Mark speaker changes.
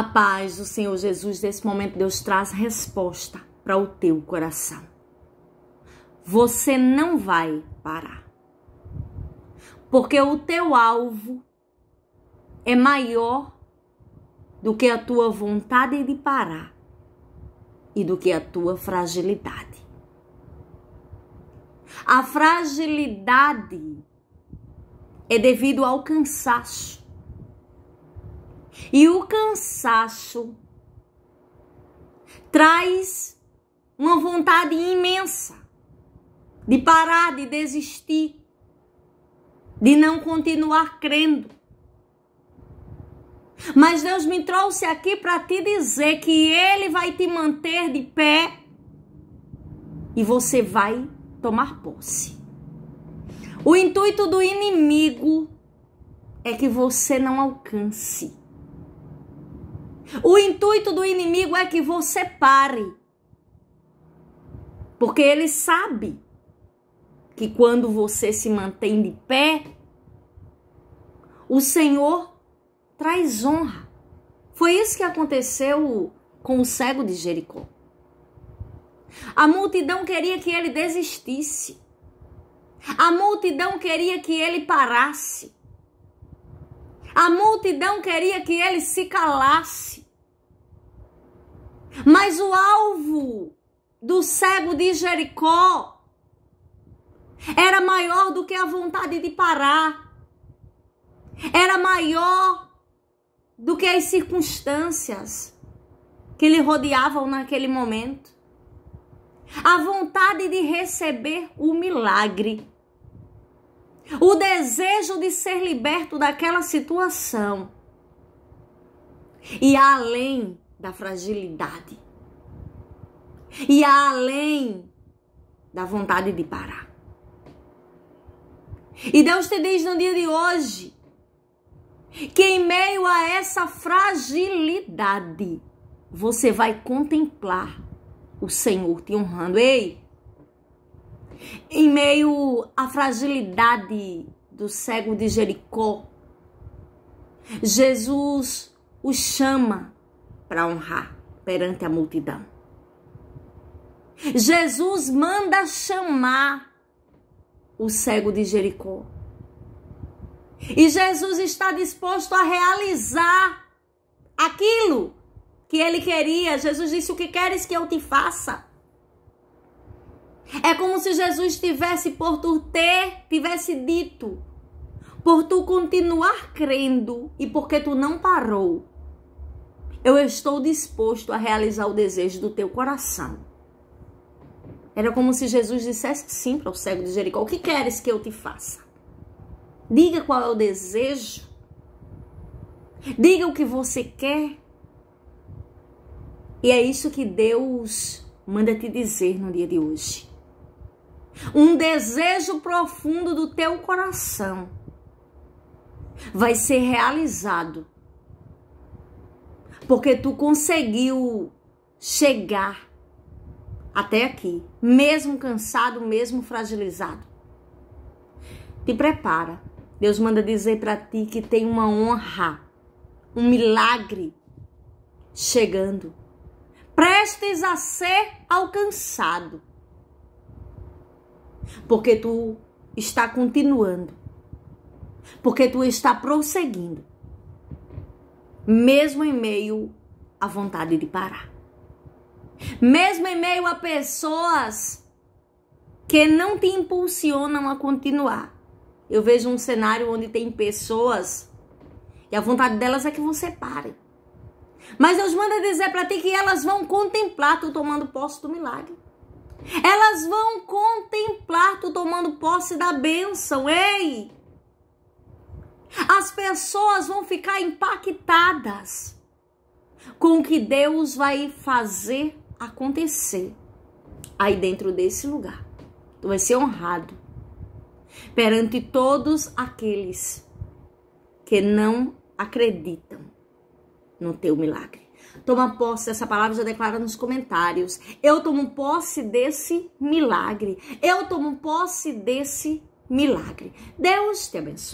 Speaker 1: A paz do Senhor Jesus, nesse momento, Deus traz resposta para o teu coração. Você não vai parar. Porque o teu alvo é maior do que a tua vontade de parar e do que a tua fragilidade. A fragilidade é devido ao cansaço e o cansaço traz uma vontade imensa de parar, de desistir, de não continuar crendo. Mas Deus me trouxe aqui para te dizer que Ele vai te manter de pé e você vai tomar posse. O intuito do inimigo é que você não alcance. O intuito do inimigo é que você pare. Porque ele sabe que quando você se mantém de pé, o Senhor traz honra. Foi isso que aconteceu com o cego de Jericó. A multidão queria que ele desistisse. A multidão queria que ele parasse. A multidão queria que ele se calasse. Mas o alvo do cego de Jericó era maior do que a vontade de parar. Era maior do que as circunstâncias que lhe rodeavam naquele momento. A vontade de receber o milagre. O desejo de ser liberto daquela situação. E além da fragilidade e além da vontade de parar. E Deus te diz no dia de hoje que em meio a essa fragilidade você vai contemplar o Senhor te honrando. Ei, em meio à fragilidade do cego de Jericó, Jesus o chama para honrar perante a multidão. Jesus manda chamar o cego de Jericó. E Jesus está disposto a realizar aquilo que ele queria. Jesus disse: O que queres que eu te faça? É como se Jesus tivesse por tu ter, tivesse dito, por tu continuar crendo e porque tu não parou, eu estou disposto a realizar o desejo do teu coração. Era como se Jesus dissesse sim para o cego de Jericó: O que queres que eu te faça? Diga qual é o desejo. Diga o que você quer. E é isso que Deus manda te dizer no dia de hoje. Um desejo profundo do teu coração vai ser realizado porque tu conseguiu chegar até aqui, mesmo cansado, mesmo fragilizado. Te prepara. Deus manda dizer para ti que tem uma honra, um milagre chegando, prestes a ser alcançado. Porque tu está continuando. Porque tu está prosseguindo mesmo em meio à vontade de parar. Mesmo em meio a pessoas que não te impulsionam a continuar. Eu vejo um cenário onde tem pessoas e a vontade delas é que você pare. Mas Deus manda dizer para ti que elas vão contemplar tu tomando posse do milagre. Elas vão contemplar tu tomando posse da bênção. Ei! As pessoas vão ficar impactadas com o que Deus vai fazer acontecer aí dentro desse lugar. Tu vai ser honrado perante todos aqueles que não acreditam no teu milagre. Toma posse dessa palavra, já declara nos comentários. Eu tomo posse desse milagre. Eu tomo posse desse milagre. Deus te abençoe.